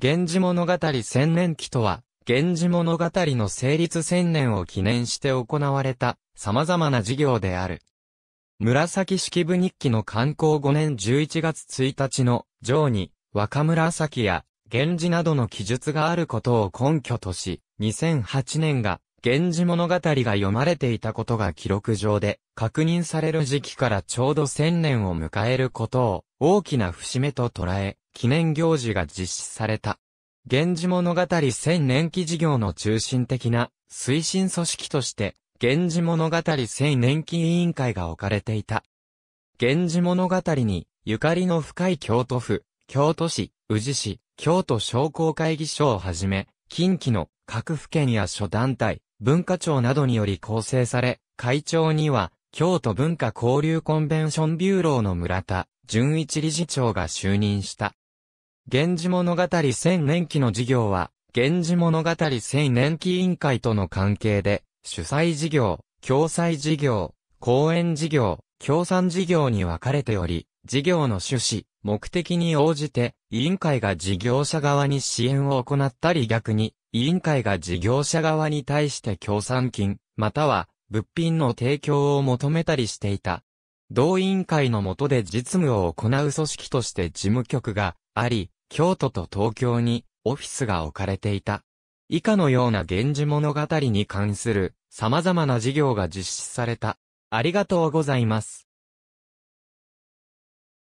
源氏物語千年期とは、源氏物語の成立千年を記念して行われた様々な事業である。紫式部日記の刊行5年11月1日の上に若紫や源氏などの記述があることを根拠とし、2008年が源氏物語が読まれていたことが記録上で確認される時期からちょうど千年を迎えることを大きな節目と捉え、記念行事が実施された。源氏物語1000年期事業の中心的な推進組織として、源氏物語1000年期委員会が置かれていた。源氏物語に、ゆかりの深い京都府、京都市、宇治市、京都商工会議所をはじめ、近畿の各府県や諸団体、文化庁などにより構成され、会長には、京都文化交流コンベンションビューローの村田、純一理事長が就任した。源氏物語千年期の事業は、源氏物語千年期委員会との関係で、主催事業、共済事業、講演事業、協賛事業に分かれており、事業の趣旨、目的に応じて、委員会が事業者側に支援を行ったり逆に、委員会が事業者側に対して協賛金、または、物品の提供を求めたりしていた。同委員会の下で実務を行う組織として事務局があり、京都と東京にオフィスが置かれていた。以下のような源氏物語に関する様々な事業が実施された。ありがとうございます。